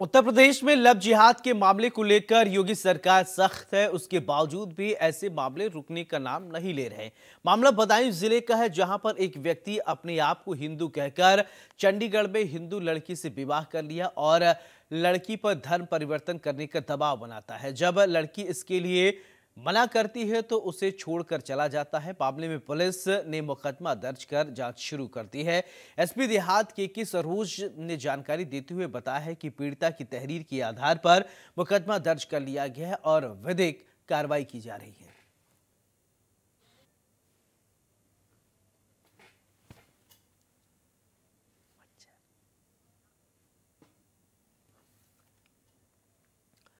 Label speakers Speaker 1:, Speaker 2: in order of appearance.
Speaker 1: उत्तर प्रदेश में लव जिहाद के मामले को लेकर योगी सरकार सख्त है उसके बावजूद भी ऐसे मामले रुकने का नाम नहीं ले रहे मामला बदायूं जिले का है जहां पर एक व्यक्ति अपने आप को हिंदू कहकर चंडीगढ़ में हिंदू लड़की से विवाह कर लिया और लड़की पर धर्म परिवर्तन करने का दबाव बनाता है जब लड़की इसके लिए मना करती है तो उसे छोड़कर चला जाता है मामले में पुलिस ने मुकदमा दर्ज कर जांच शुरू कर दी है एसपी देहात के के सरोज ने जानकारी देते हुए बताया है कि पीड़िता की तहरीर के आधार पर मुकदमा दर्ज कर लिया गया है और विधिक कार्रवाई की जा रही है